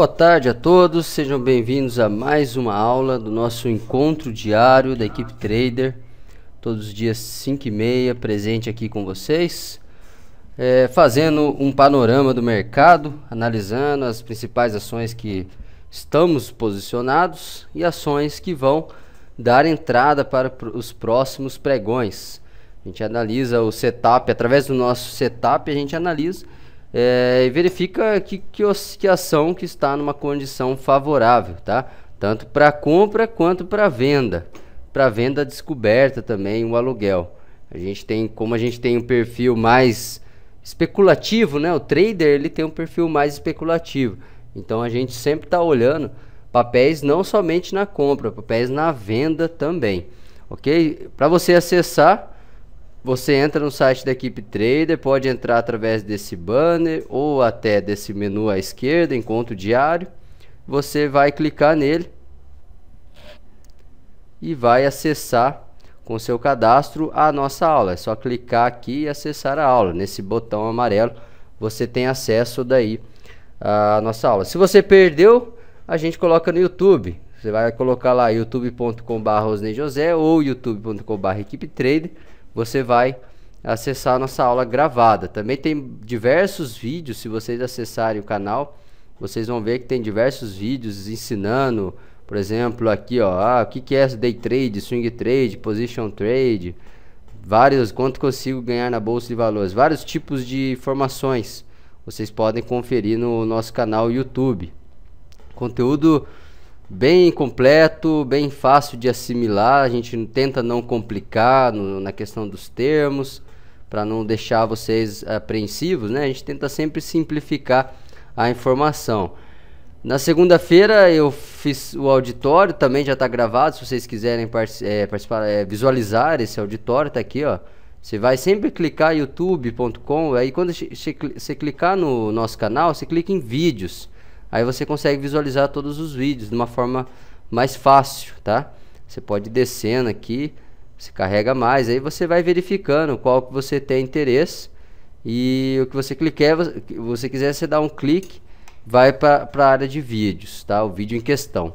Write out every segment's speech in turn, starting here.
Boa tarde a todos, sejam bem-vindos a mais uma aula do nosso encontro diário da equipe Trader, todos os dias 5 e meia, presente aqui com vocês, é, fazendo um panorama do mercado, analisando as principais ações que estamos posicionados e ações que vão dar entrada para os próximos pregões. A gente analisa o setup, através do nosso setup, a gente analisa é, e verifica que, que, ação que está numa condição favorável, tá? Tanto para compra quanto para venda. Para venda descoberta também o aluguel. A gente tem, como a gente tem um perfil mais especulativo, né? O trader ele tem um perfil mais especulativo. Então a gente sempre está olhando papéis não somente na compra, papéis na venda também, ok? Para você acessar você entra no site da equipe trader, pode entrar através desse banner ou até desse menu à esquerda, encontro diário. Você vai clicar nele e vai acessar com seu cadastro a nossa aula. É só clicar aqui e acessar a aula. Nesse botão amarelo você tem acesso daí à nossa aula. Se você perdeu, a gente coloca no YouTube. Você vai colocar lá youtube.com.br ou youtube.com.br equipe trader você vai acessar a nossa aula gravada. Também tem diversos vídeos, se vocês acessarem o canal, vocês vão ver que tem diversos vídeos ensinando, por exemplo, aqui ó, ah, o que, que é day trade, swing trade, position trade, vários, quanto consigo ganhar na bolsa de valores, vários tipos de informações. Vocês podem conferir no nosso canal YouTube. Conteúdo bem completo, bem fácil de assimilar. A gente tenta não complicar no, na questão dos termos, para não deixar vocês apreensivos, né? A gente tenta sempre simplificar a informação. Na segunda-feira eu fiz o auditório, também já está gravado. Se vocês quiserem é, participar, é, visualizar esse auditório, está aqui, ó. Você vai sempre clicar youtube.com, aí quando você clicar no nosso canal, você clica em vídeos. Aí você consegue visualizar todos os vídeos de uma forma mais fácil, tá? Você pode ir descendo aqui, você carrega mais, aí você vai verificando qual que você tem interesse e o que você clicar, é, você quiser, você dá um clique, vai para a área de vídeos, tá? O vídeo em questão.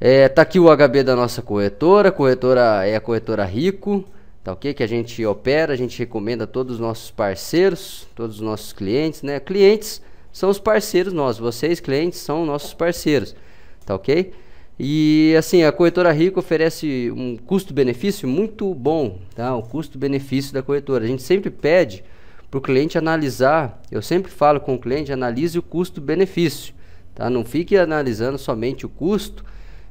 É, tá aqui o HB da nossa corretora, corretora é a corretora Rico, tá ok? Que a gente opera, a gente recomenda a todos os nossos parceiros, todos os nossos clientes, né? Clientes são os parceiros nossos. Vocês, clientes, são nossos parceiros. Tá ok? E assim, a corretora Rico oferece um custo-benefício muito bom, tá? O custo-benefício da corretora. A gente sempre pede para o cliente analisar, eu sempre falo com o cliente, analise o custo-benefício, tá? Não fique analisando somente o custo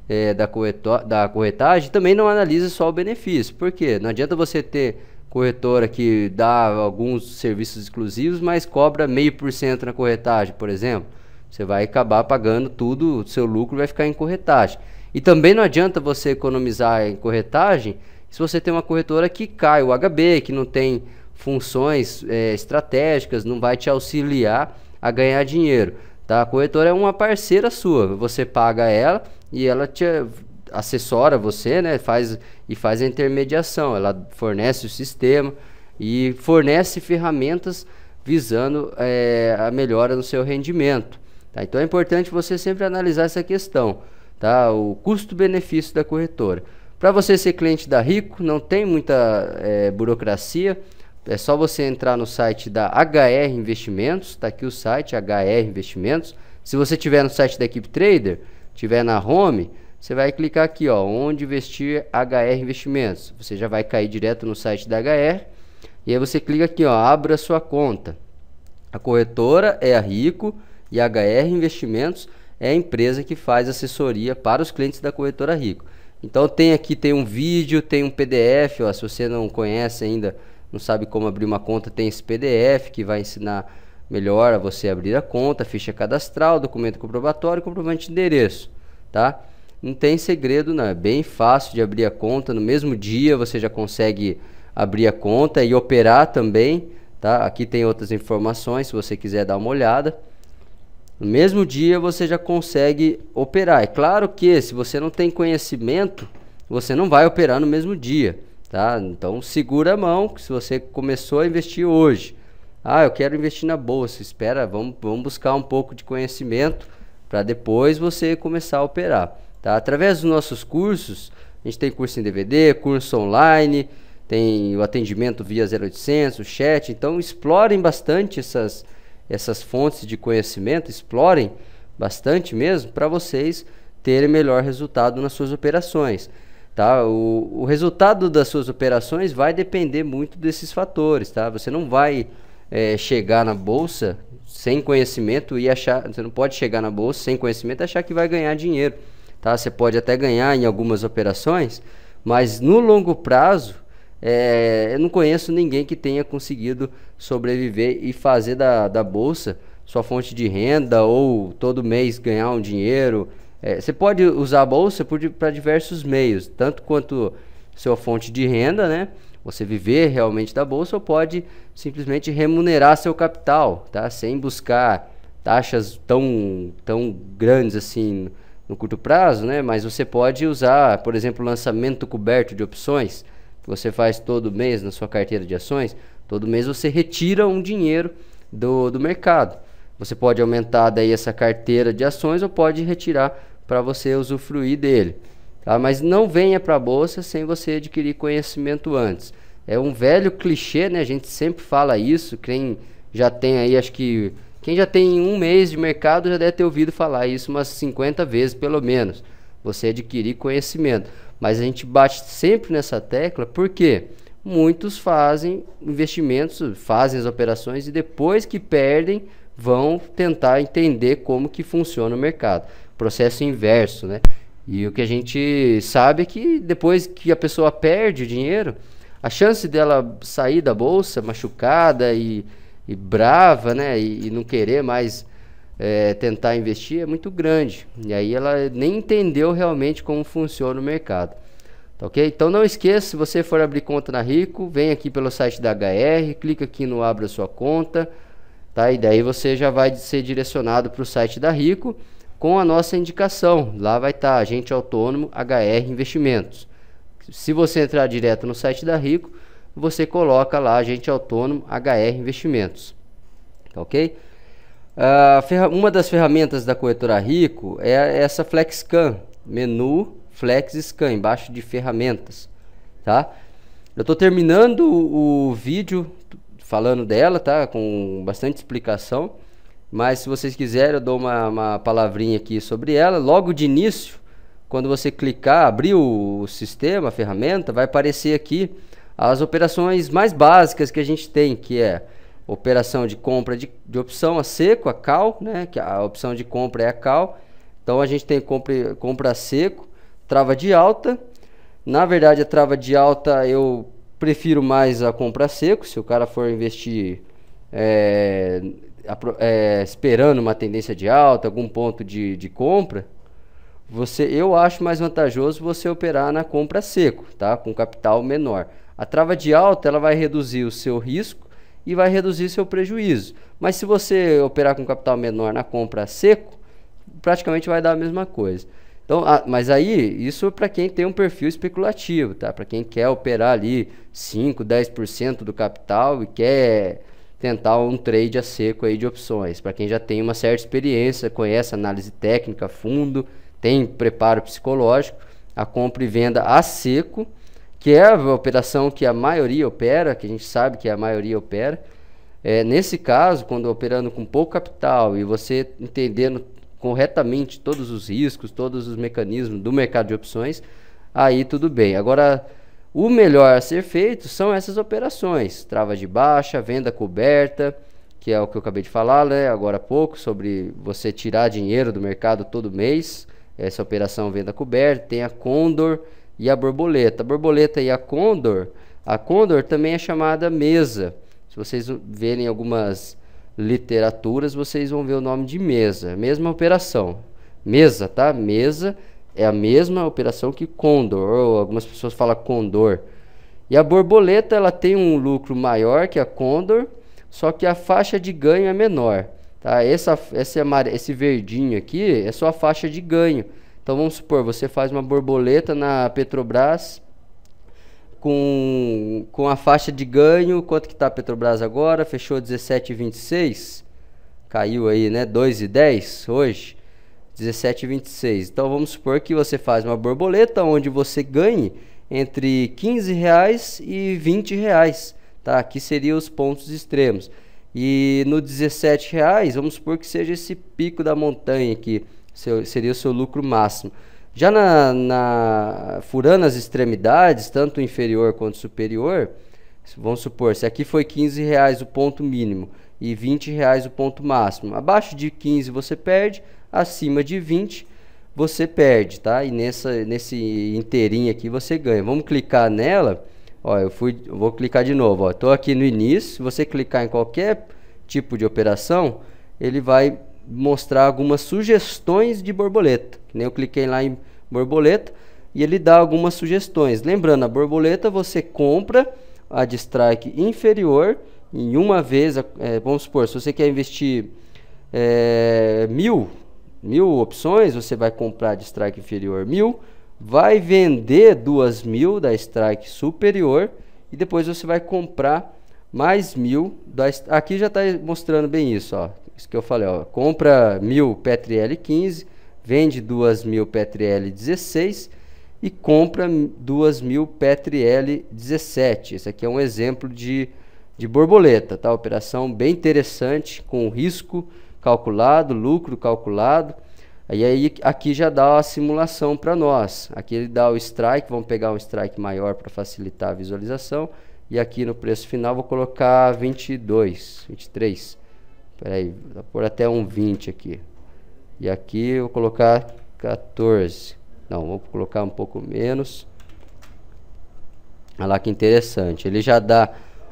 é, da, corretor, da corretagem, também não analise só o benefício, porque não adianta você ter corretora que dá alguns serviços exclusivos, mas cobra meio por cento na corretagem, por exemplo. Você vai acabar pagando tudo, o seu lucro vai ficar em corretagem. E também não adianta você economizar em corretagem se você tem uma corretora que cai o HB, que não tem funções é, estratégicas, não vai te auxiliar a ganhar dinheiro. Tá? A corretora é uma parceira sua, você paga ela e ela te assessora você, né? Faz, e faz a intermediação. Ela fornece o sistema e fornece ferramentas visando é, a melhora no seu rendimento. Tá? Então é importante você sempre analisar essa questão, tá? o custo-benefício da corretora. Para você ser cliente da Rico, não tem muita é, burocracia, é só você entrar no site da HR Investimentos, está aqui o site HR Investimentos. Se você tiver no site da Equipe Trader, tiver na home, você vai clicar aqui, ó, onde investir HR Investimentos. Você já vai cair direto no site da HR. E aí você clica aqui, ó, abra sua conta. A corretora é a Rico e a HR Investimentos é a empresa que faz assessoria para os clientes da corretora Rico. Então tem aqui tem um vídeo, tem um PDF, ó, se você não conhece ainda, não sabe como abrir uma conta, tem esse PDF que vai ensinar melhor a você abrir a conta, ficha cadastral, documento comprobatório, comprovante de endereço, tá? Não tem segredo, não. É bem fácil de abrir a conta. No mesmo dia você já consegue abrir a conta e operar também. Tá? Aqui tem outras informações se você quiser dar uma olhada. No mesmo dia você já consegue operar. É claro que se você não tem conhecimento, você não vai operar no mesmo dia. Tá? Então segura a mão que se você começou a investir hoje. Ah, eu quero investir na bolsa. Espera, vamos, vamos buscar um pouco de conhecimento para depois você começar a operar. Tá? Através dos nossos cursos, a gente tem curso em DVD, curso online, tem o atendimento via 0800, o chat. Então, explorem bastante essas, essas fontes de conhecimento, explorem bastante mesmo, para vocês terem melhor resultado nas suas operações. Tá? O, o resultado das suas operações vai depender muito desses fatores. Tá? Você não vai é, chegar na bolsa sem conhecimento e achar. Você não pode chegar na bolsa sem conhecimento e achar que vai ganhar dinheiro tá? Você pode até ganhar em algumas operações, mas no longo prazo, é, eu não conheço ninguém que tenha conseguido sobreviver e fazer da, da bolsa sua fonte de renda ou todo mês ganhar um dinheiro. É, você pode usar a bolsa para diversos meios, tanto quanto sua fonte de renda, né? Você viver realmente da bolsa ou pode simplesmente remunerar seu capital, tá? Sem buscar taxas tão, tão grandes assim no curto prazo, né? Mas você pode usar, por exemplo, lançamento coberto de opções, que você faz todo mês na sua carteira de ações. Todo mês você retira um dinheiro do, do mercado. Você pode aumentar daí essa carteira de ações ou pode retirar para você usufruir dele. Tá? Mas não venha para a bolsa sem você adquirir conhecimento antes. É um velho clichê, né? A gente sempre fala isso. Quem já tem aí, acho que quem já tem um mês de mercado já deve ter ouvido falar isso umas 50 vezes, pelo menos. Você adquirir conhecimento. Mas a gente bate sempre nessa tecla porque muitos fazem investimentos, fazem as operações e depois que perdem, vão tentar entender como que funciona o mercado. Processo inverso, né? E o que a gente sabe é que depois que a pessoa perde o dinheiro, a chance dela sair da bolsa machucada e e brava, né? E, e não querer mais é, tentar investir é muito grande. E aí ela nem entendeu realmente como funciona o mercado. Tá ok? Então não esqueça, se você for abrir conta na Rico, vem aqui pelo site da HR, clica aqui no Abra Sua Conta, tá? E daí você já vai ser direcionado para o site da Rico com a nossa indicação. Lá vai estar tá, agente autônomo HR Investimentos. Se você entrar direto no site da Rico, você coloca lá agente autônomo HR Investimentos. Tá ok? Uh, uma das ferramentas da corretora Rico é essa FlexScan, menu FlexScan, embaixo de ferramentas. Tá? Eu estou terminando o, vídeo falando dela, tá? com bastante explicação. Mas se vocês quiserem, eu dou uma, uma palavrinha aqui sobre ela. Logo de início, quando você clicar, abrir o sistema, a ferramenta, vai aparecer aqui as operações mais básicas que a gente tem, que é operação de compra de, de opção a seco, a cal, né? Que a opção de compra é a cal. Então a gente tem compra, compra a seco, trava de alta. Na verdade, a trava de alta eu prefiro mais a compra a seco, se o cara for investir é, é, esperando uma tendência de alta, algum ponto de, de compra, você, eu acho mais vantajoso você operar na compra seco, tá? Com capital menor. A trava de alta ela vai reduzir o seu risco e vai reduzir seu prejuízo. Mas se você operar com capital menor na compra seco, praticamente vai dar a mesma coisa. Então, a, mas aí, isso é para quem tem um perfil especulativo, tá? Para quem quer operar ali 5, 10% do capital e quer tentar um trade a seco aí de opções. Para quem já tem uma certa experiência, conhece análise técnica fundo, tem preparo psicológico, a compra e venda a seco que é a operação que a maioria opera, que a gente sabe que a maioria opera. É, nesse caso, quando operando com pouco capital e você entendendo corretamente todos os riscos, todos os mecanismos do mercado de opções, aí tudo bem. Agora, o melhor a ser feito são essas operações: trava de baixa, venda coberta, que é o que eu acabei de falar né, agora há pouco, sobre você tirar dinheiro do mercado todo mês. Essa operação venda coberta, tem a Condor e a borboleta. A borboleta e a condor, a condor também é chamada mesa. Se vocês verem algumas literaturas, vocês vão ver o nome de mesa, é mesma operação. Mesa, tá? Mesa é a mesma operação que condor, ou algumas pessoas falam condor. E a borboleta, ela tem um lucro maior que a condor, só que a faixa de ganho é menor. Tá? Essa, esse, é esse verdinho aqui é só a faixa de ganho. Então vamos supor, você faz uma borboleta na Petrobras com, com a faixa de ganho, quanto que está a Petrobras agora? Fechou 17,26, caiu aí, né? 2,10 hoje, 17,26. Então vamos supor que você faz uma borboleta onde você ganhe entre 15 reais e 20 reais, tá? Aqui seriam os pontos extremos. E no 17 reais, vamos supor que seja esse pico da montanha aqui seu, seria o seu lucro máximo. Já na, na, furando as extremidades, tanto inferior quanto superior, vamos supor, se aqui foi 15 reais o ponto mínimo e 20 reais o ponto máximo, abaixo de 15 você perde, acima de 20 você perde, tá? E nessa, nesse inteirinho aqui você ganha. Vamos clicar nela, ó, eu fui, eu vou clicar de novo, ó, estou aqui no início, se você clicar em qualquer tipo de operação, ele vai mostrar algumas sugestões de borboleta. Eu cliquei lá em borboleta e ele dá algumas sugestões. Lembrando, a borboleta você compra a de strike inferior em uma vez. É, vamos supor, se você quer investir é, mil, mil opções, você vai comprar de strike inferior mil, vai vender duas mil da strike superior e depois você vai comprar mais mil da aqui já está mostrando bem isso ó isso que eu falei, ó, compra mil Petrel 15, vende duas mil Petrel 16 e compra duas mil Petrel 17. Esse aqui é um exemplo de, de borboleta, tá? Operação bem interessante, com risco calculado, lucro calculado. E aí aqui já dá a simulação para nós. Aqui ele dá o strike, vamos pegar um strike maior para facilitar a visualização. E aqui no preço final vou colocar 22, 23. Peraí, vou pôr até um 20 aqui. E aqui eu vou colocar 14. Não, vou colocar um pouco menos. Olha lá que interessante. Ele já dá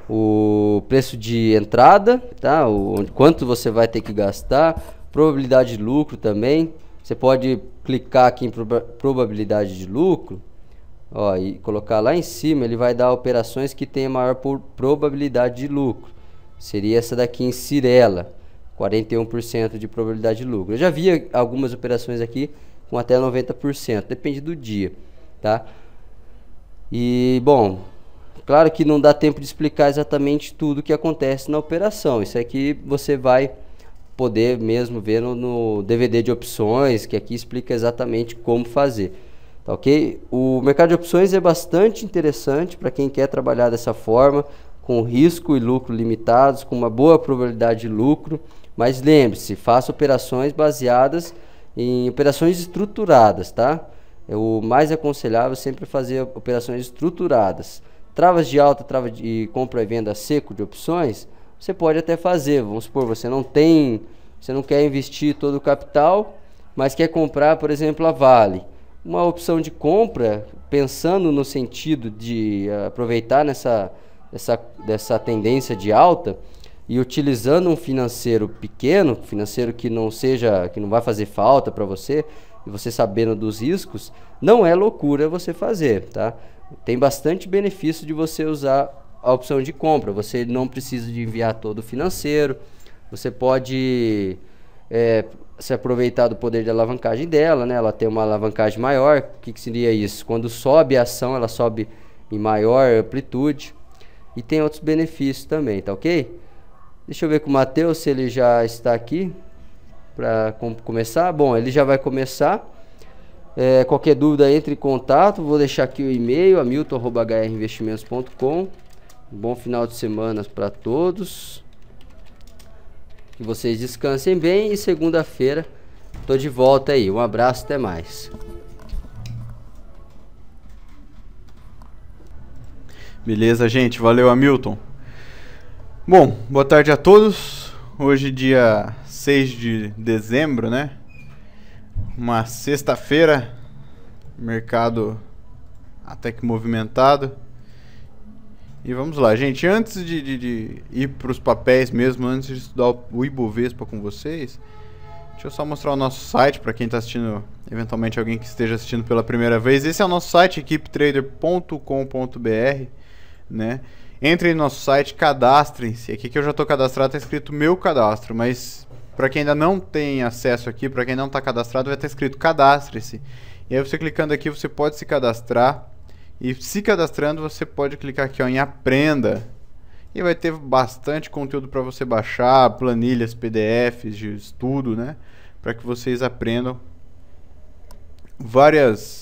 o preço de entrada, tá? O quanto você vai ter que gastar, probabilidade de lucro também. Você pode clicar aqui em probabilidade de lucro, ó, e colocar lá em cima, ele vai dar operações que têm maior probabilidade de lucro. Seria essa daqui em Cirela. 41% de probabilidade de lucro. Eu já vi algumas operações aqui com até 90%, depende do dia, tá? E bom, claro que não dá tempo de explicar exatamente tudo o que acontece na operação. Isso aqui é você vai poder mesmo ver no, no DVD de opções, que aqui explica exatamente como fazer. Tá ok? O mercado de opções é bastante interessante para quem quer trabalhar dessa forma, com risco e lucro limitados, com uma boa probabilidade de lucro. Mas lembre-se, faça operações baseadas em operações estruturadas, tá? É o mais aconselhável é sempre fazer operações estruturadas. Travas de alta, trava de compra e venda seco de opções, você pode até fazer. Vamos supor, você não tem, você não quer investir todo o capital, mas quer comprar, por exemplo, a Vale. Uma opção de compra, pensando no sentido de eh, aproveitar nessa, essa, dessa tendência de alta, e utilizando um financeiro pequeno, financeiro que não seja, que não vai fazer falta para você, e você sabendo dos riscos, não é loucura você fazer, tá? Tem bastante benefício de você usar a opção de compra. Você não precisa de enviar todo o financeiro. Você pode é, se aproveitar do poder de alavancagem dela, né? Ela tem uma alavancagem maior. O que, que seria isso? Quando sobe a ação, ela sobe em maior amplitude. E tem outros benefícios também, tá ok? Deixa eu ver com o Matheus se ele já está aqui para com começar. Bom, ele já vai começar. É, qualquer dúvida, entre em contato. Vou deixar aqui o e-mail, hamilton.hrinvestimentos.com. Bom final de semana para todos. Que vocês descansem bem e segunda-feira estou de volta aí. Um abraço, até mais. Beleza, gente. Valeu, Hamilton. Bom, boa tarde a todos. Hoje, dia 6 de dezembro, né? Uma sexta-feira, mercado até que movimentado. E vamos lá, gente. Antes de, de, de ir para os papéis mesmo, antes de estudar o Ibovespa com vocês, deixa eu só mostrar o nosso site para quem está assistindo, eventualmente alguém que esteja assistindo pela primeira vez. Esse é o nosso site, equipetrader.com.br, né? Entrem no nosso site, cadastrem-se. Aqui que eu já estou cadastrado, está escrito meu cadastro, mas para quem ainda não tem acesso aqui, para quem não está cadastrado, vai estar tá escrito cadastre-se. E aí você clicando aqui, você pode se cadastrar. E se cadastrando, você pode clicar aqui ó, em aprenda. E vai ter bastante conteúdo para você baixar, planilhas, PDFs de estudo, né? Para que vocês aprendam várias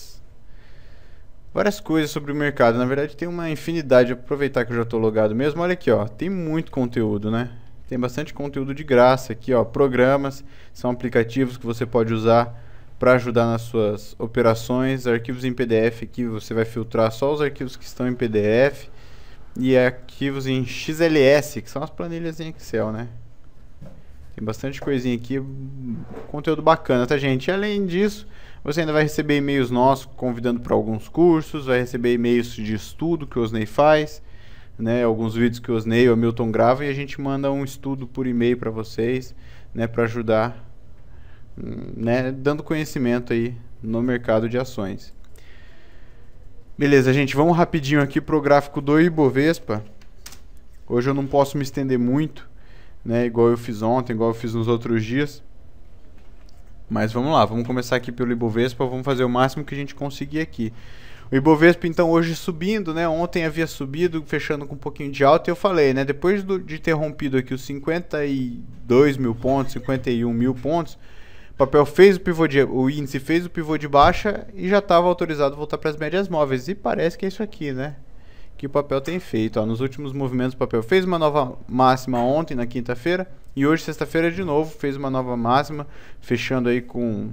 várias coisas sobre o mercado. Na verdade, tem uma infinidade. Aproveitar que eu já estou logado mesmo. Olha aqui, ó. Tem muito conteúdo, né? Tem bastante conteúdo de graça aqui, ó. Programas são aplicativos que você pode usar para ajudar nas suas operações. Arquivos em PDF aqui você vai filtrar só os arquivos que estão em PDF e arquivos em XLS, que são as planilhas em Excel, né? Tem bastante coisinha aqui, conteúdo bacana, tá gente? E além disso, você ainda vai receber e-mails nossos convidando para alguns cursos, vai receber e-mails de estudo que o Osney faz, né, alguns vídeos que o Osney e o Hamilton gravam e a gente manda um estudo por e-mail para vocês, né, para ajudar, né, dando conhecimento aí no mercado de ações. Beleza, gente, vamos rapidinho aqui para o gráfico do Ibovespa. Hoje eu não posso me estender muito, né, igual eu fiz ontem, igual eu fiz nos outros dias. Mas vamos lá, vamos começar aqui pelo Ibovespa, vamos fazer o máximo que a gente conseguir aqui. O Ibovespa, então, hoje subindo, né? Ontem havia subido, fechando com um pouquinho de alta, e eu falei, né? Depois do, de ter rompido aqui os 52 mil pontos, 51 mil pontos, o papel fez o pivô de, o índice fez o pivô de baixa e já estava autorizado a voltar para as médias móveis. E parece que é isso aqui, né? que o papel tem feito. Ó, nos últimos movimentos, o papel fez uma nova máxima ontem, na quinta-feira, e hoje, sexta-feira, é de novo, fez uma nova máxima, fechando aí com.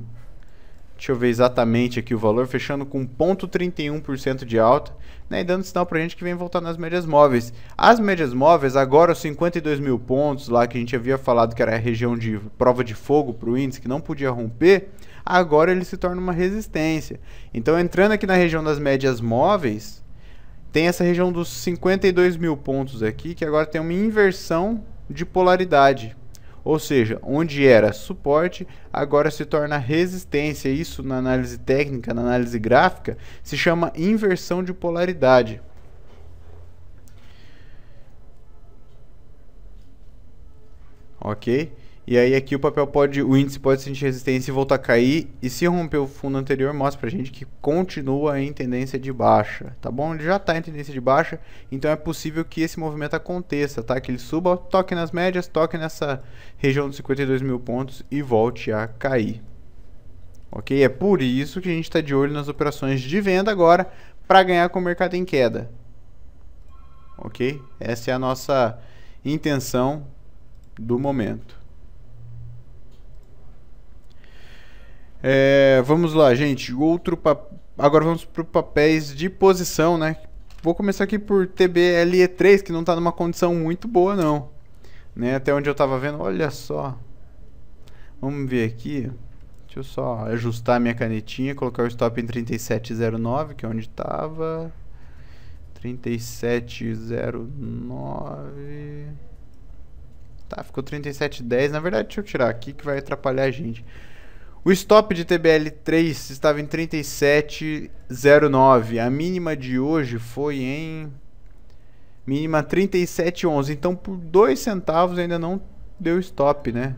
Deixa eu ver exatamente aqui o valor, fechando com 0,31% de alta, né, e dando sinal para a gente que vem voltar nas médias móveis. As médias móveis, agora os 52 mil pontos, lá que a gente havia falado que era a região de prova de fogo para o índice, que não podia romper, agora ele se torna uma resistência. Então, entrando aqui na região das médias móveis, tem essa região dos 52 mil pontos aqui, que agora tem uma inversão de polaridade. Ou seja, onde era suporte, agora se torna resistência. Isso na análise técnica, na análise gráfica, se chama inversão de polaridade. Ok? E aí aqui o papel pode, o índice pode sentir resistência e voltar a cair. E se romper o fundo anterior, mostra pra gente que continua em tendência de baixa, tá bom? Ele já tá em tendência de baixa, então é possível que esse movimento aconteça, tá? Que ele suba, toque nas médias, toque nessa região dos 52 mil pontos e volte a cair. Ok? É por isso que a gente está de olho nas operações de venda agora para ganhar com o mercado em queda. Ok? Essa é a nossa intenção do momento. É, vamos lá, gente. Outro Agora vamos para papéis de posição, né? Vou começar aqui por TBLE3, que não está numa condição muito boa, não. Né? Até onde eu estava vendo, olha só. Vamos ver aqui. Deixa eu só ajustar minha canetinha, colocar o stop em 3709, que é onde estava. 3709. Tá, ficou 3710. Na verdade, deixa eu tirar aqui que vai atrapalhar a gente. O stop de TBL3 estava em 37,09. A mínima de hoje foi em. Mínima 37,11. Então, por 2 centavos ainda não deu stop, né?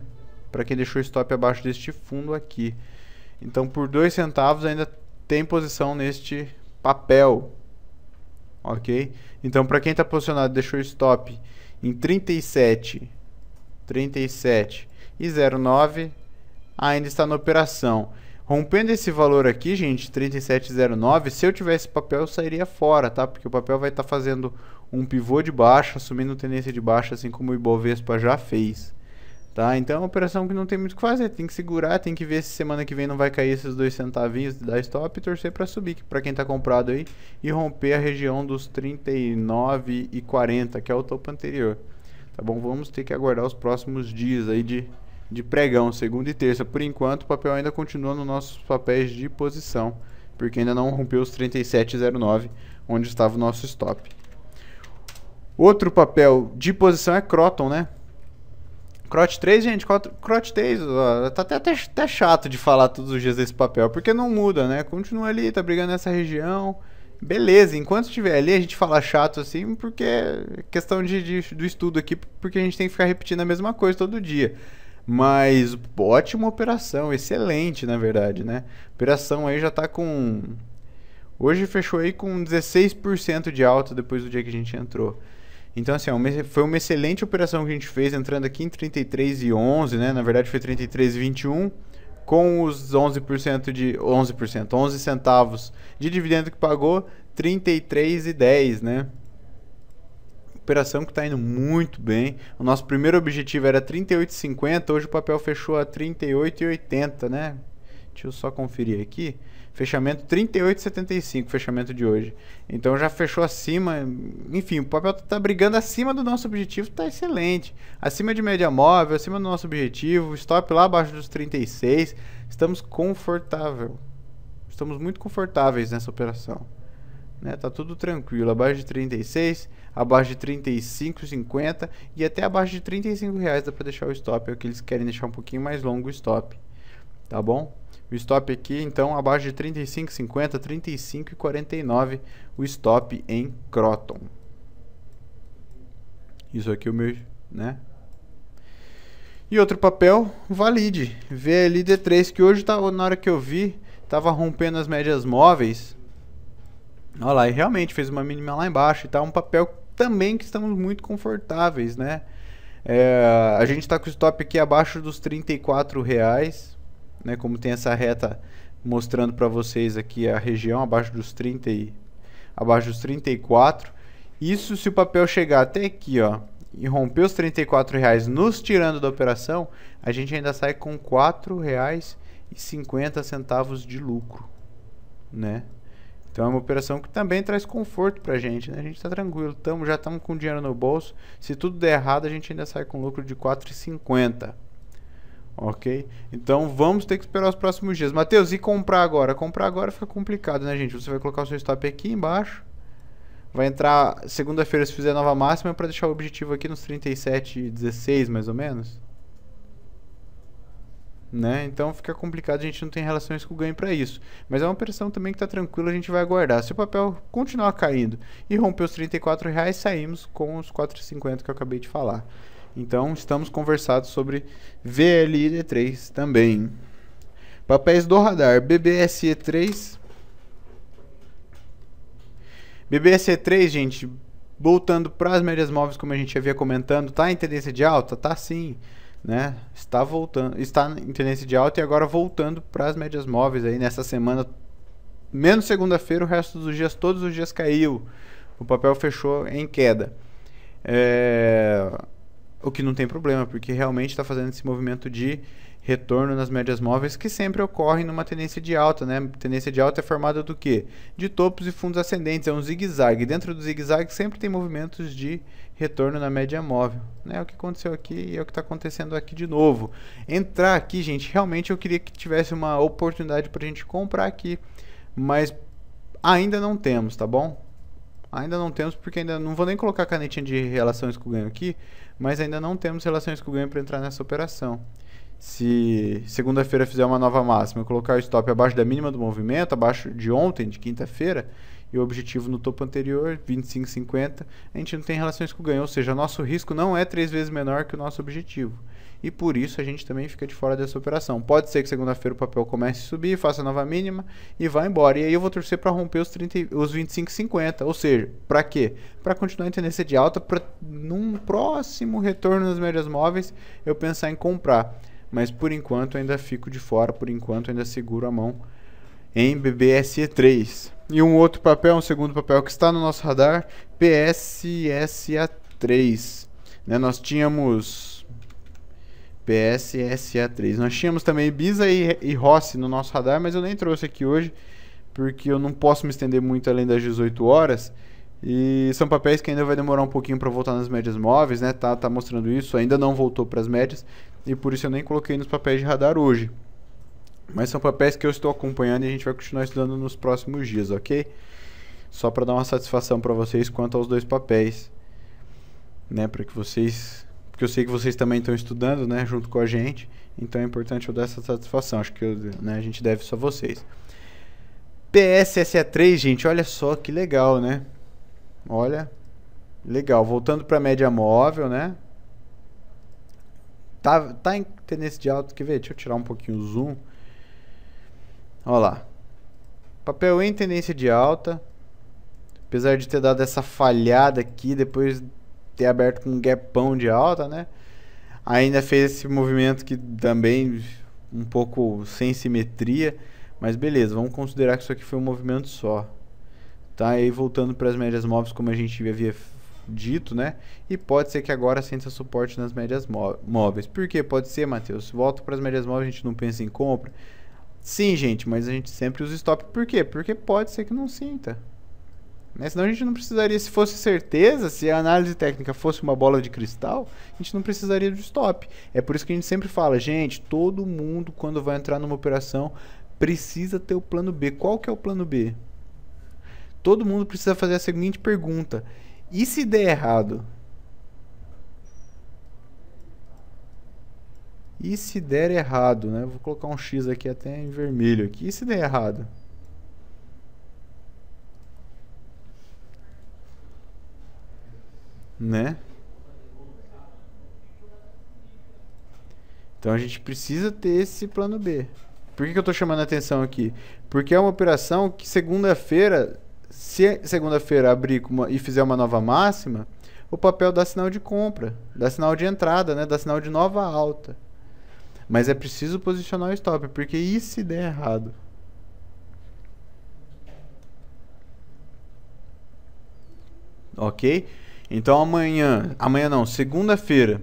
Para quem deixou stop abaixo deste fundo aqui. Então, por 2 centavos ainda tem posição neste papel. Ok? Então, para quem está posicionado, deixou stop em 37, 37 e 09 ainda está na operação. Rompendo esse valor aqui, gente, 37,09, se eu tivesse papel eu sairia fora, tá? Porque o papel vai estar tá fazendo um pivô de baixa, assumindo tendência de baixa, assim como o Ibovespa já fez. Tá? Então é uma operação que não tem muito o que fazer, tem que segurar, tem que ver se semana que vem não vai cair esses dois centavinhos da stop e torcer para subir, para quem está comprado aí, e romper a região dos 39,40, que é o topo anterior. Tá bom? Vamos ter que aguardar os próximos dias aí de de pregão, segunda e terça. Por enquanto, o papel ainda continua nos nossos papéis de posição, porque ainda não rompeu os 37,09, onde estava o nosso stop. Outro papel de posição é Croton, né? Crot 3, gente, Crot 3, ó, tá até, até, até, chato de falar todos os dias desse papel, porque não muda, né? Continua ali, tá brigando nessa região. Beleza, enquanto estiver ali, a gente fala chato assim, porque é questão de, de, do estudo aqui, porque a gente tem que ficar repetindo a mesma coisa todo dia. Mas ótima operação, excelente, na verdade, né? operação aí já tá com hoje fechou aí com 16% de alta depois do dia que a gente entrou. Então, assim, é foi uma excelente operação que a gente fez, entrando aqui em 33,11, né? Na verdade, foi 33,21, com os 11% de... 11%, 11 centavos de dividendo que pagou, 33,10, né? Operação que está indo muito bem. O nosso primeiro objetivo era 38,50, hoje o papel fechou a 38,80, né? Deixa eu só conferir aqui. Fechamento 38,75, fechamento de hoje. Então já fechou acima. Enfim, o papel está brigando acima do nosso objetivo, está excelente. Acima de média móvel, acima do nosso objetivo. Stop lá abaixo dos 36. Estamos confortável. Estamos muito confortáveis nessa operação. Né? Tá tudo tranquilo. Abaixo de 36, abaixo de 35,50 e até abaixo de 35 reais dá para deixar o stop, é o que eles querem deixar um pouquinho mais longo o stop, tá bom? O stop aqui, então, abaixo de 35,50, 50, 35 e 49 o stop em Croton. Isso aqui é o meu, né? E outro papel, valide, VLD3, que hoje tá, na hora que eu vi, tava rompendo as médias móveis. Olha lá, e realmente fez uma mínima lá embaixo e tá um papel também que estamos muito confortáveis, né? É, a gente está com o stop aqui abaixo dos 34 reais, né? Como tem essa reta mostrando para vocês aqui a região abaixo dos 30 e abaixo dos 34. Isso se o papel chegar até aqui, ó, e romper os 34 reais, nos tirando da operação, a gente ainda sai com 4 reais e 50 centavos de lucro, né? Então é uma operação que também traz conforto para a gente, né? A gente está tranquilo, tamo, já estamos com dinheiro no bolso. Se tudo der errado, a gente ainda sai com lucro de 4,50. Ok? Então vamos ter que esperar os próximos dias. Matheus, e comprar agora? Comprar agora fica complicado, né, gente? Você vai colocar o seu stop aqui embaixo. Vai entrar segunda-feira se fizer nova máxima para deixar o objetivo aqui nos 37,16 mais ou menos. Né? Então fica complicado, a gente não tem relações com o ganho para isso. Mas é uma pressão também que está tranquila, a gente vai aguardar. Se o papel continuar caindo e romper os R$ reais, saímos com os 4,50 que eu acabei de falar. Então estamos conversados sobre d 3 também. Papéis do radar, BBSE3. BBSE3, gente, voltando para as médias móveis, como a gente havia comentando, tá em tendência de alta? Tá sim né? Está voltando, está em tendência de alta e agora voltando para as médias móveis aí nessa semana. Menos segunda-feira, o resto dos dias, todos os dias caiu. O papel fechou em queda. É... O que não tem problema, porque realmente está fazendo esse movimento de retorno nas médias móveis que sempre ocorrem numa tendência de alta, né? Tendência de alta é formada do que? De topos e fundos ascendentes, é um zigue-zague. Dentro do zigue-zague sempre tem movimentos de retorno na média móvel, né? É o que aconteceu aqui e é o que está acontecendo aqui de novo. Entrar aqui, gente, realmente eu queria que tivesse uma oportunidade para a gente comprar aqui, mas ainda não temos, tá bom? Ainda não temos porque ainda não vou nem colocar a canetinha de relações com ganho aqui, mas ainda não temos relações com ganho para entrar nessa operação se segunda-feira fizer uma nova máxima e colocar o stop abaixo da mínima do movimento, abaixo de ontem, de quinta-feira, e o objetivo no topo anterior, 25,50, a gente não tem relações com o ganho, ou seja, nosso risco não é três vezes menor que o nosso objetivo. E por isso a gente também fica de fora dessa operação. Pode ser que segunda-feira o papel comece a subir, faça a nova mínima e vá embora. E aí eu vou torcer para romper os, os 25,50. Ou seja, para quê? Para continuar em tendência de alta, para num próximo retorno nas médias móveis eu pensar em comprar mas por enquanto ainda fico de fora, por enquanto ainda seguro a mão em BBSE 3. E um outro papel, um segundo papel que está no nosso radar, PSSA 3. Né, nós tínhamos PSSA 3. Nós tínhamos também Ibiza e, e Rossi no nosso radar, mas eu nem trouxe aqui hoje, porque eu não posso me estender muito além das 18 horas. E são papéis que ainda vai demorar um pouquinho para voltar nas médias móveis, né? Tá, tá mostrando isso, ainda não voltou para as médias e por isso eu nem coloquei nos papéis de radar hoje. Mas são papéis que eu estou acompanhando e a gente vai continuar estudando nos próximos dias, ok? Só para dar uma satisfação para vocês quanto aos dois papéis, né? Para que vocês, porque eu sei que vocês também estão estudando, né? Junto com a gente, então é importante eu dar essa satisfação. Acho que eu, né, a gente deve só a vocês. PSSA3, gente, olha só que legal, né? Olha, legal. Voltando para a média móvel, né? Tá, tá em tendência de alta. Quer ver? Deixa eu tirar um pouquinho o zoom. Olha lá. Papel em tendência de alta. Apesar de ter dado essa falhada aqui, depois ter aberto com um gapão de alta, né? Ainda fez esse movimento que também um pouco sem simetria. Mas beleza, vamos considerar que isso aqui foi um movimento só. Tá? E aí voltando para as médias móveis, como a gente havia dito, né? E pode ser que agora sinta suporte nas médias móveis. Por que pode ser, Matheus? Volta para as médias móveis, a gente não pensa em compra. Sim, gente, mas a gente sempre usa stop. Por quê? Porque pode ser que não sinta. Né? Senão a gente não precisaria, se fosse certeza, se a análise técnica fosse uma bola de cristal, a gente não precisaria de stop. É por isso que a gente sempre fala, gente, todo mundo quando vai entrar numa operação precisa ter o plano B. Qual que é o plano B? Todo mundo precisa fazer a seguinte pergunta: e se der errado? E se der errado, né? Vou colocar um X aqui até em vermelho aqui. E se der errado? Né? Então a gente precisa ter esse plano B. Por que, que eu estou chamando a atenção aqui? Porque é uma operação que segunda-feira se segunda-feira abrir uma, e fizer uma nova máxima, o papel dá sinal de compra, dá sinal de entrada, né? dá sinal de nova alta. Mas é preciso posicionar o stop, porque e se der errado? Ok? Então amanhã, amanhã não, segunda-feira,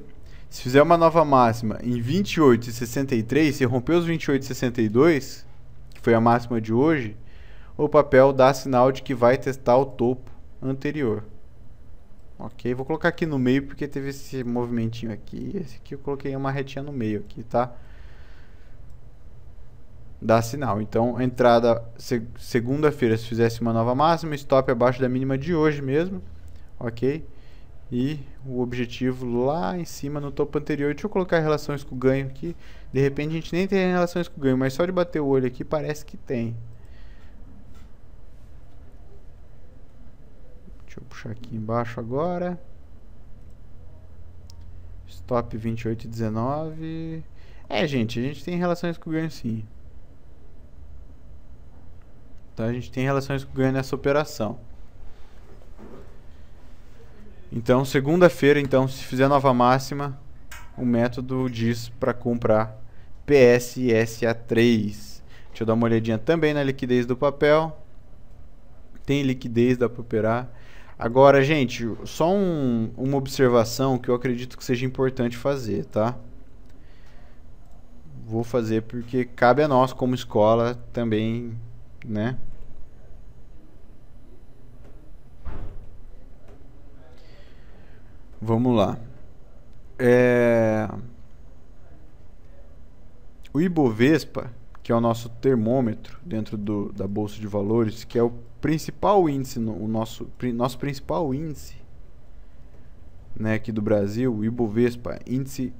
se fizer uma nova máxima em 28,63, se romper os 28,62, que foi a máxima de hoje, o papel dá sinal de que vai testar o topo anterior. Ok, vou colocar aqui no meio porque teve esse movimentinho aqui. Esse aqui eu coloquei uma retinha no meio aqui, tá? Dá sinal. Então, entrada segunda-feira se fizesse uma nova máxima, stop abaixo da mínima de hoje mesmo, ok? E o objetivo lá em cima no topo anterior. Deixa eu colocar relações com o ganho aqui. De repente a gente nem tem relações com o ganho, mas só de bater o olho aqui parece que tem. Deixa eu puxar aqui embaixo agora. Stop 28,19. É, gente, a gente tem relações com o ganho sim. Então a gente tem relações com o ganho nessa operação. Então, segunda-feira, então, se fizer nova máxima, o método diz para comprar PSSA3. Deixa eu dar uma olhadinha também na liquidez do papel. Tem liquidez, dá para operar. Agora, gente, só um, uma observação que eu acredito que seja importante fazer, tá? Vou fazer porque cabe a nós, como escola, também, né? Vamos lá. É... O Ibovespa, que é o nosso termômetro dentro do, da Bolsa de Valores, que é o principal índice, o nosso, nosso principal índice né, aqui do Brasil, o Ibovespa, índice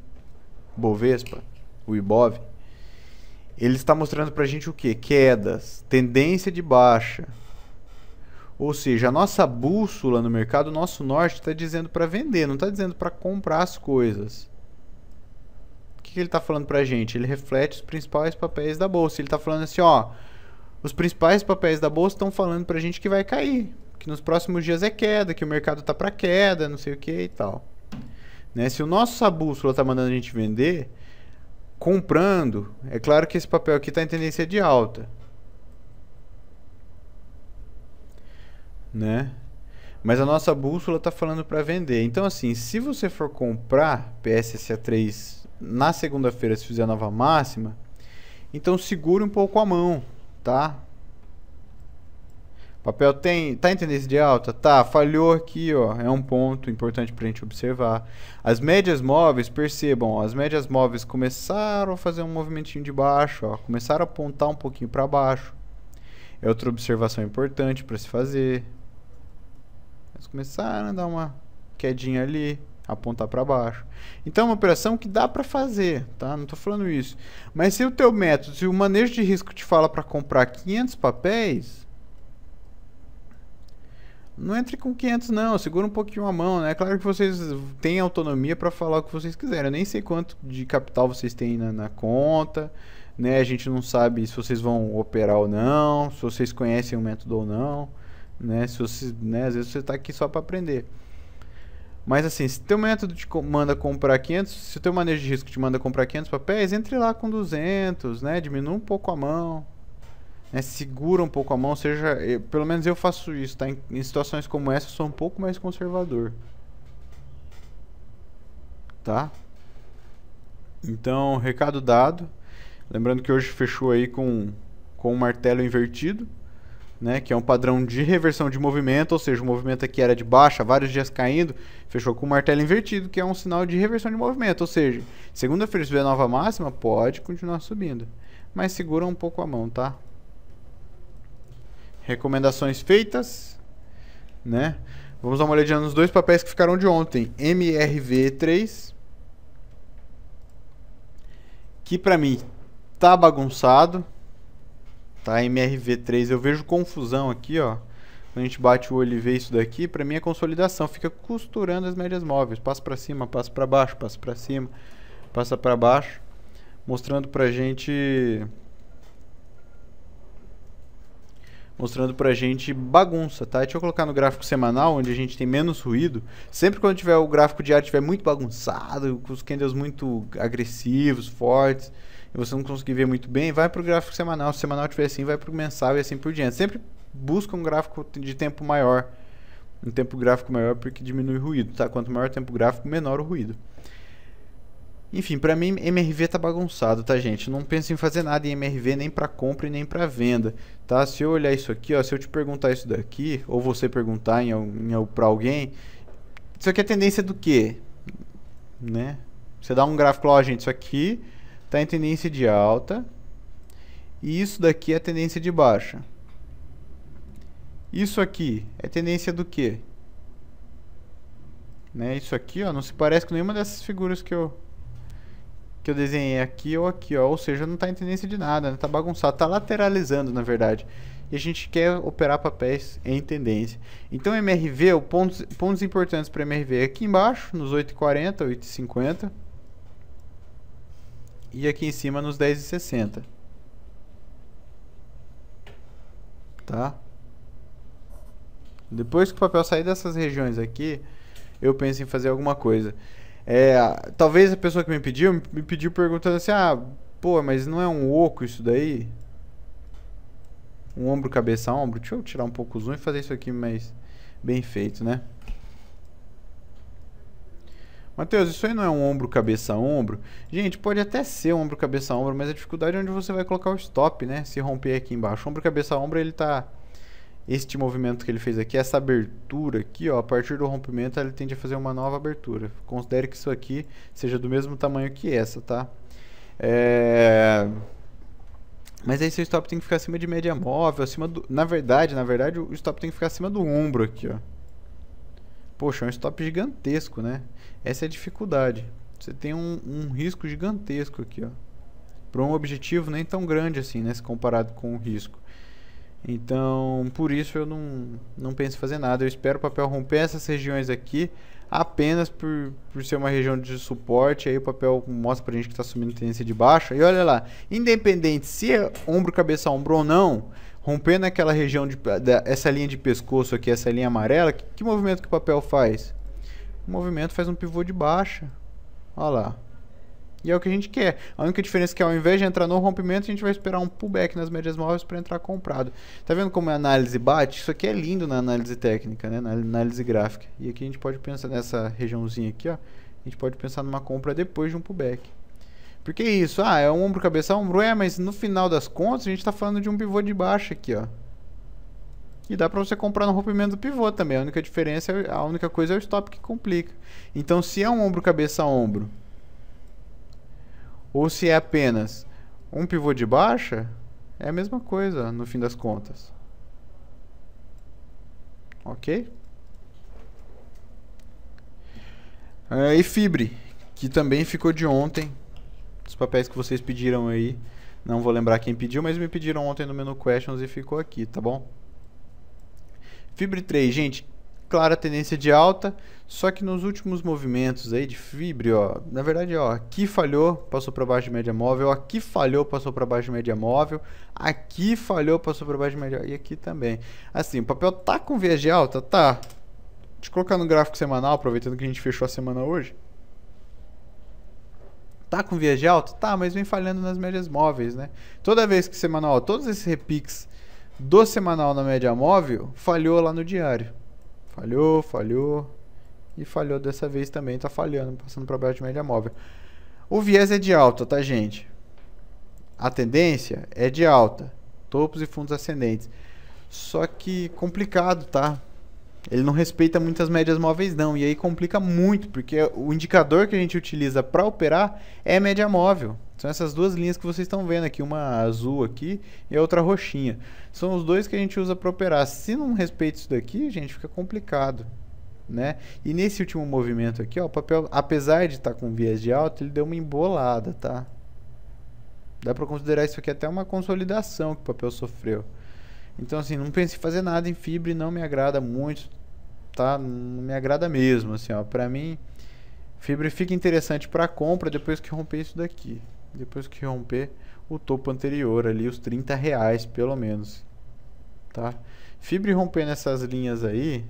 Bovespa, o Ibov, ele está mostrando para a gente o que? Quedas, tendência de baixa. Ou seja, a nossa bússola no mercado, o nosso norte, está dizendo para vender, não está dizendo para comprar as coisas. O que, que ele está falando para a gente? Ele reflete os principais papéis da bolsa. Ele está falando assim, ó, os principais papéis da bolsa estão falando para a gente que vai cair, que nos próximos dias é queda, que o mercado está para queda, não sei o que e tal. Né? Se o nosso bússola está mandando a gente vender, comprando, é claro que esse papel aqui está em tendência de alta. Né? Mas a nossa bússola está falando para vender. Então, assim, se você for comprar PSSA3 na segunda-feira, se fizer nova máxima, então segure um pouco a mão tá? papel tem, tá em tendência de alta? Tá, falhou aqui, ó, é um ponto importante para gente observar. As médias móveis, percebam, ó, as médias móveis começaram a fazer um movimentinho de baixo, ó, começaram a apontar um pouquinho para baixo. É outra observação importante para se fazer. Mas começaram a dar uma quedinha ali apontar para baixo. Então é uma operação que dá para fazer, tá? Não estou falando isso. Mas se o teu método, se o manejo de risco te fala para comprar 500 papéis, não entre com 500 não, segura um pouquinho a mão, né? É claro que vocês têm autonomia para falar o que vocês quiserem. Eu nem sei quanto de capital vocês têm na, na conta, né? A gente não sabe se vocês vão operar ou não, se vocês conhecem o método ou não, né? Se vocês, né? Às vezes você está aqui só para aprender. Mas assim, se teu método te manda comprar 500, se o teu manejo de risco te manda comprar 500 papéis, entre lá com 200, né? Diminua um pouco a mão, né? segura um pouco a mão, seja, eu, pelo menos eu faço isso, tá? Em, em, situações como essa eu sou um pouco mais conservador. Tá? Então, recado dado. Lembrando que hoje fechou aí com com o um martelo invertido né, que é um padrão de reversão de movimento, ou seja, o movimento aqui era de baixa, vários dias caindo, fechou com o martelo invertido, que é um sinal de reversão de movimento, ou seja, segunda-feira se tiver nova máxima, pode continuar subindo, mas segura um pouco a mão, tá? Recomendações feitas, né? Vamos dar uma olhadinha nos dois papéis que ficaram de ontem, MRV3, que para mim tá bagunçado, tá? MRV3. Eu vejo confusão aqui, ó. Quando a gente bate o olho e vê isso daqui, para mim é consolidação. Fica costurando as médias móveis. Passa para cima, passa para baixo, passa para cima, passa para baixo. Mostrando pra gente... Mostrando pra gente bagunça, tá? Deixa eu colocar no gráfico semanal, onde a gente tem menos ruído. Sempre quando tiver o gráfico diário tiver muito bagunçado, com os candles muito agressivos, fortes e você não conseguir ver muito bem, vai para o gráfico semanal. Se o semanal estiver assim, vai para o mensal e assim por diante. Sempre busca um gráfico de tempo maior, um tempo gráfico maior porque diminui o ruído, tá? Quanto maior o tempo gráfico, menor o ruído. Enfim, para mim MRV tá bagunçado, tá gente? Não penso em fazer nada em MRV nem para compra e nem para venda, tá? Se eu olhar isso aqui, ó, se eu te perguntar isso daqui, ou você perguntar em, em para alguém, isso aqui é tendência do quê? Né? Você dá um gráfico, ó, gente, isso aqui está em tendência de alta e isso daqui é tendência de baixa. Isso aqui é tendência do quê? Né? Isso aqui ó, não se parece com nenhuma dessas figuras que eu, que eu desenhei aqui ou aqui. Ó. Ou seja, não está em tendência de nada, está né? Tá bagunçado, está lateralizando na verdade e a gente quer operar papéis em tendência. Então, MRV, pontos, pontos importantes para MRV é aqui embaixo, nos 8,40, 8,50 e aqui em cima nos 10,60. Tá? Depois que o papel sair dessas regiões aqui, eu penso em fazer alguma coisa. É, talvez a pessoa que me pediu, me pediu perguntando assim, ah, pô, mas não é um oco isso daí? Um ombro, cabeça, ombro? Deixa eu tirar um pouco o zoom e fazer isso aqui mais bem feito, né? Matheus, isso aí não é um ombro cabeça ombro? Gente, pode até ser um ombro cabeça ombro, mas a dificuldade é onde você vai colocar o stop, né? Se romper aqui embaixo. O ombro cabeça ombro, ele tá este movimento que ele fez aqui, essa abertura aqui, ó, a partir do rompimento ele tende a fazer uma nova abertura. Considere que isso aqui seja do mesmo tamanho que essa, tá? É... Mas aí seu stop tem que ficar acima de média móvel, acima do... Na verdade, na verdade, o stop tem que ficar acima do ombro aqui, ó. Poxa, é um stop gigantesco, né? Essa é a dificuldade. Você tem um, um risco gigantesco aqui, ó. Para um objetivo nem tão grande assim, né? Se comparado com o risco. Então, por isso eu não, não penso em fazer nada. Eu espero o papel romper essas regiões aqui apenas por, por ser uma região de suporte. Aí o papel mostra pra gente que tá assumindo tendência de baixa. E olha lá, independente se é ombro, cabeça, ombro ou não, rompendo aquela região, de, da, essa linha de pescoço aqui, essa linha amarela, que, que movimento que o papel faz? o movimento faz um pivô de baixa. Olha lá. E é o que a gente quer. A única diferença é que ao invés de entrar no rompimento, a gente vai esperar um pullback nas médias móveis para entrar comprado. Tá vendo como a análise bate? Isso aqui é lindo na análise técnica, né? na análise gráfica. E aqui a gente pode pensar nessa regiãozinha aqui, ó. A gente pode pensar numa compra depois de um pullback. Porque é isso, ah, é um ombro cabeça ombro, é, mas no final das contas a gente está falando de um pivô de baixa aqui, ó. E dá para você comprar no rompimento do pivô também. A única diferença, é a única coisa é o stop que complica. Então, se é um ombro cabeça a ombro, ou se é apenas um pivô de baixa, é a mesma coisa no fim das contas. Ok? É, e Fibre, que também ficou de ontem. Os papéis que vocês pediram aí. Não vou lembrar quem pediu, mas me pediram ontem no menu Questions e ficou aqui, tá bom? Fibre 3, gente, clara tendência de alta, só que nos últimos movimentos aí de Fibre, ó, na verdade, ó, aqui falhou, passou para baixo de média móvel, aqui falhou, passou para baixo de média móvel, aqui falhou, passou para baixo de média e aqui também. Assim, o papel tá com viés de alta, tá. Deixa eu colocar no gráfico semanal, aproveitando que a gente fechou a semana hoje. Tá com viés de alta? Tá, mas vem falhando nas médias móveis, né? Toda vez que semanal, ó, todos esses repiques do semanal na média móvel falhou lá no diário. Falhou, falhou e falhou dessa vez também, está falhando, passando para baixo de média móvel. O viés é de alta, tá, gente? A tendência é de alta, topos e fundos ascendentes. Só que complicado, tá? ele não respeita muitas médias móveis não, e aí complica muito, porque o indicador que a gente utiliza para operar é média móvel. São essas duas linhas que vocês estão vendo aqui, uma azul aqui e a outra roxinha. São os dois que a gente usa para operar. Se não respeita isso daqui, gente, fica complicado. Né? E nesse último movimento aqui, ó, o papel, apesar de estar tá com viés de alta, ele deu uma embolada, tá? Dá para considerar isso aqui até uma consolidação que o papel sofreu. Então, assim, não pensei em fazer nada em fibra e não me agrada muito, tá? Não me agrada mesmo, assim, ó. Pra mim, fibra fica interessante para compra depois que romper isso daqui. Depois que romper o topo anterior ali, os 30 reais, pelo menos. Tá? Fibra rompendo essas linhas aí,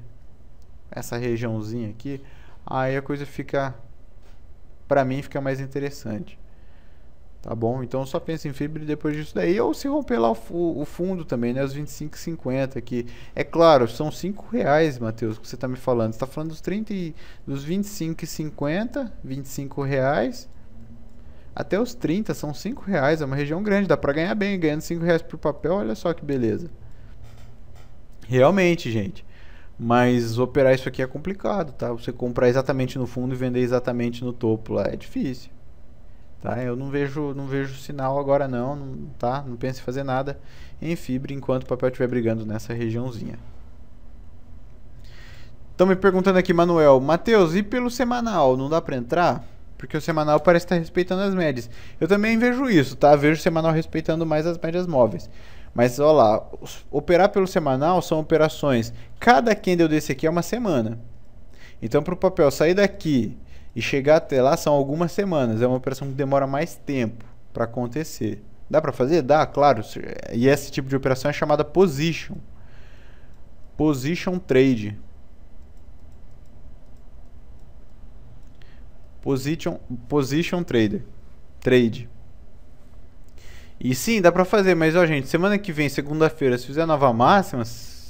essa regiãozinha aqui, aí a coisa fica, pra mim, fica mais interessante. Tá bom? Então só pensa em fibra depois disso daí. Ou se romper lá o, o fundo também, né? Os 25,50 aqui. É claro, são 5 reais, Matheus, que você está me falando. Você está falando dos, 30 e, dos 25,50, 25 reais. Até os 30 são 5 reais. É uma região grande, dá para ganhar bem. Ganhando 5 reais por papel, olha só que beleza. Realmente, gente. Mas operar isso aqui é complicado, tá? Você comprar exatamente no fundo e vender exatamente no topo lá é difícil. Tá? Eu não vejo, não vejo sinal agora não, não, tá? Não pense em fazer nada em fibra enquanto o papel estiver brigando nessa regiãozinha. Estão me perguntando aqui, Manuel, Matheus, e pelo semanal, não dá para entrar? Porque o semanal parece estar respeitando as médias. Eu também vejo isso, tá? Vejo o semanal respeitando mais as médias móveis. Mas olha lá, operar pelo semanal são operações. Cada candle desse aqui é uma semana. Então, para o papel sair daqui e chegar até lá são algumas semanas, é uma operação que demora mais tempo para acontecer. Dá para fazer? Dá, claro. E esse tipo de operação é chamada position. Position trade. Position, position trader. Trade. E sim, dá para fazer, mas ó, gente, semana que vem, segunda-feira, se fizer nova máxima,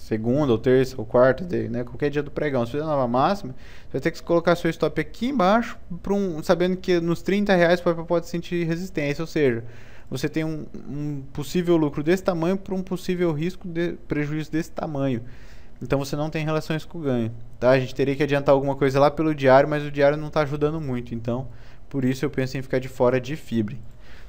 segunda, ou terça, ou quarta, né? qualquer dia do pregão, se fizer nova máxima, você vai ter que colocar seu stop aqui embaixo, um, sabendo que nos 30 reais o papel pode sentir resistência, ou seja, você tem um, um possível lucro desse tamanho para um possível risco de prejuízo desse tamanho. Então você não tem relações com o ganho. Tá? A gente teria que adiantar alguma coisa lá pelo diário, mas o diário não está ajudando muito. Então, por isso eu penso em ficar de fora de fibre.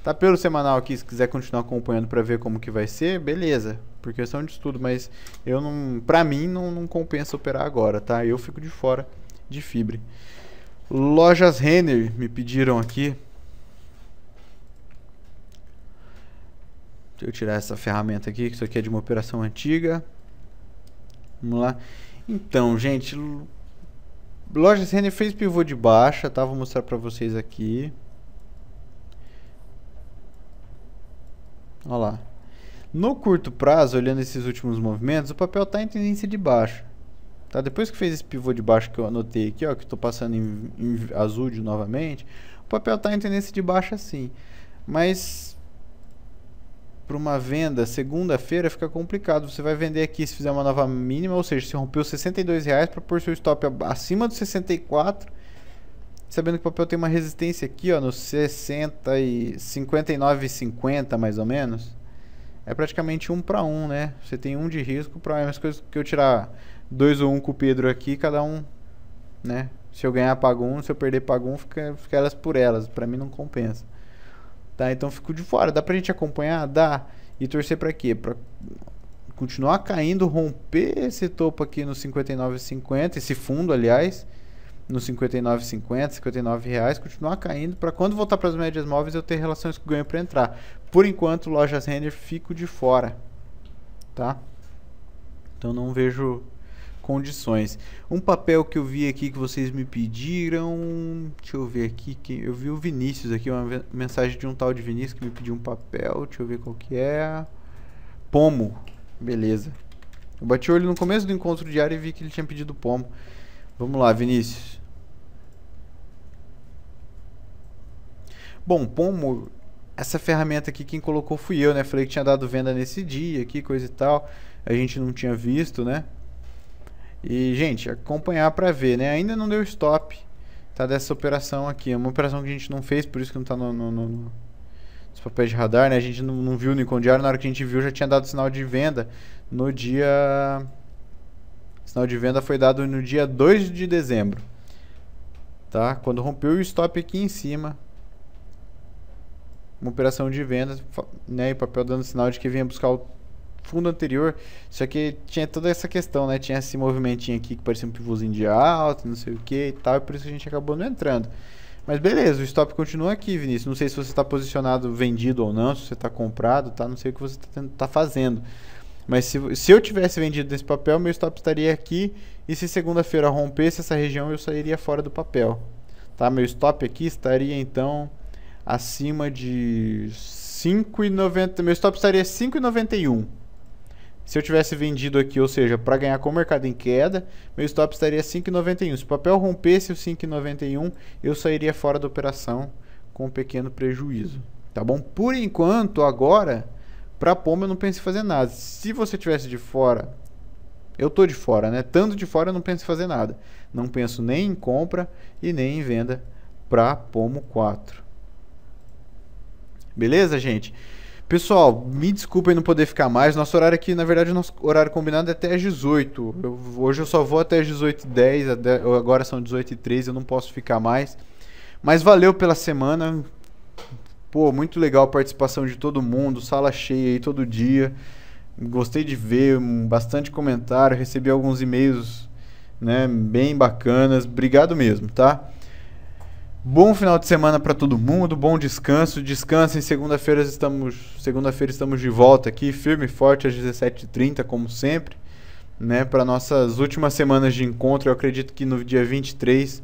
Tá pelo semanal aqui, se quiser continuar acompanhando para ver como que vai ser, beleza. Por questão de estudo, mas eu não, para mim não, não compensa operar agora, tá? Eu fico de fora de fibre. Lojas Renner me pediram aqui. Deixa eu tirar essa ferramenta aqui, que isso aqui é de uma operação antiga. Vamos lá. Então, gente, Lojas Renner fez pivô de baixa, tá? Vou mostrar para vocês aqui. Olha lá. No curto prazo, olhando esses últimos movimentos, o papel está em tendência de baixa. Tá? Depois que fez esse pivô de baixo que eu anotei aqui, ó, que estou passando em, em azul de novamente, o papel está em tendência de baixa sim. Mas para uma venda segunda-feira fica complicado. Você vai vender aqui se fizer uma nova mínima, ou seja, se rompeu R$ reais para pôr seu stop acima dos 64 Sabendo que o papel tem uma resistência aqui, ó, no 60 e 59 e 50 mais ou menos. É praticamente um para um, né? Você tem um de risco para é as coisas que eu tirar dois ou um com o Pedro aqui, cada um, né? Se eu ganhar pago um, se eu perder pago um, fica, fica elas por elas. Para mim não compensa. Tá? Então fico de fora. Dá pra gente acompanhar? Dá. E torcer para quê? Para continuar caindo, romper esse topo aqui no 59,50, esse fundo, aliás, no 59,50, 59 reais, continuar caindo para quando voltar para as médias móveis eu ter relações com ganho para entrar. Por enquanto, lojas Renner fico de fora, tá? Então não vejo condições. Um papel que eu vi aqui que vocês me pediram, deixa eu ver aqui, que eu vi o Vinícius aqui, uma mensagem de um tal de Vinícius que me pediu um papel, deixa eu ver qual que é. Pomo, beleza. Eu bati o olho no começo do encontro diário e vi que ele tinha pedido pomo. Vamos lá, Vinícius. Bom, Pomo, essa ferramenta aqui quem colocou fui eu, né? Falei que tinha dado venda nesse dia aqui, coisa e tal. A gente não tinha visto, né? E, gente, acompanhar para ver, né? Ainda não deu stop, tá? Dessa operação aqui. É uma operação que a gente não fez, por isso que não tá no, no, no, nos papéis de radar, né? A gente não, não viu no Icon Diário. Na hora que a gente viu, já tinha dado sinal de venda no dia... Sinal de venda foi dado no dia 2 de dezembro. Tá? Quando rompeu o stop aqui em cima, uma operação de venda, né, e o papel dando sinal de que vinha buscar o fundo anterior. Só que tinha toda essa questão, né? Tinha esse movimentinho aqui que parecia um pivôzinho de alta, não sei o que e tal, e por isso que a gente acabou não entrando. Mas beleza, o stop continua aqui, Vinícius. Não sei se você está posicionado vendido ou não, se você está comprado, tá? Não sei o que você está tá fazendo. Mas se, se eu tivesse vendido nesse papel, meu stop estaria aqui. E se segunda-feira rompesse essa região, eu sairia fora do papel. Tá? Meu stop aqui estaria então acima de 5,90. Meu stop estaria 5,91. Se eu tivesse vendido aqui, ou seja, para ganhar com o mercado em queda, meu stop estaria 5,91. Se o papel rompesse o 5,91, eu sairia fora da operação com um pequeno prejuízo. Tá bom? Por enquanto, agora Pra pomo eu não pensei em fazer nada. Se você tivesse de fora, eu tô de fora, né? Tanto de fora eu não penso em fazer nada. Não penso nem em compra e nem em venda para Pomo 4. Beleza, gente? Pessoal, me desculpem não poder ficar mais. Nosso horário aqui, na verdade, nosso horário combinado é até às 18. Eu, hoje eu só vou até às 18h10, agora são 18h13, eu não posso ficar mais. Mas valeu pela semana. Pô, muito legal a participação de todo mundo, sala cheia aí todo dia. Gostei de ver, hum, bastante comentário, recebi alguns e-mails, né, bem bacanas. Obrigado mesmo, tá? Bom final de semana para todo mundo, bom descanso. Descansem, segunda-feira estamos, segunda-feira estamos de volta aqui, firme e forte às 17h30, como sempre, né, para nossas últimas semanas de encontro. Eu acredito que no dia 23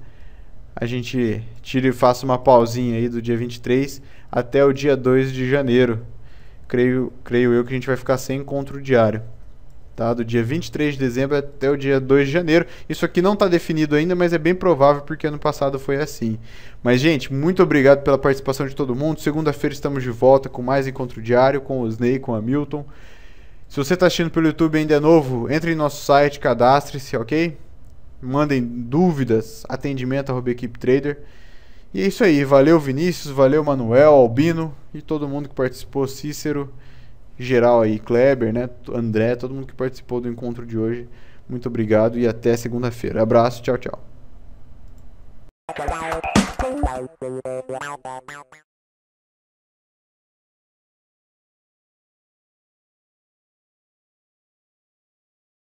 a gente tire e faça uma pausinha aí do dia 23 até o dia 2 de janeiro. Creio, creio eu que a gente vai ficar sem encontro diário. Tá? Do dia 23 de dezembro até o dia 2 de janeiro. Isso aqui não está definido ainda, mas é bem provável porque ano passado foi assim. Mas, gente, muito obrigado pela participação de todo mundo. Segunda-feira estamos de volta com mais encontro diário com o Snei, com a Milton. Se você está assistindo pelo YouTube ainda é novo, entre em nosso site, cadastre-se, ok? Mandem dúvidas, atendimento arroba, equipe trader. E é isso aí. Valeu, Vinícius. Valeu, Manuel, Albino e todo mundo que participou. Cícero, geral aí, Kleber, né? André, todo mundo que participou do encontro de hoje. Muito obrigado e até segunda-feira. Abraço, tchau, tchau.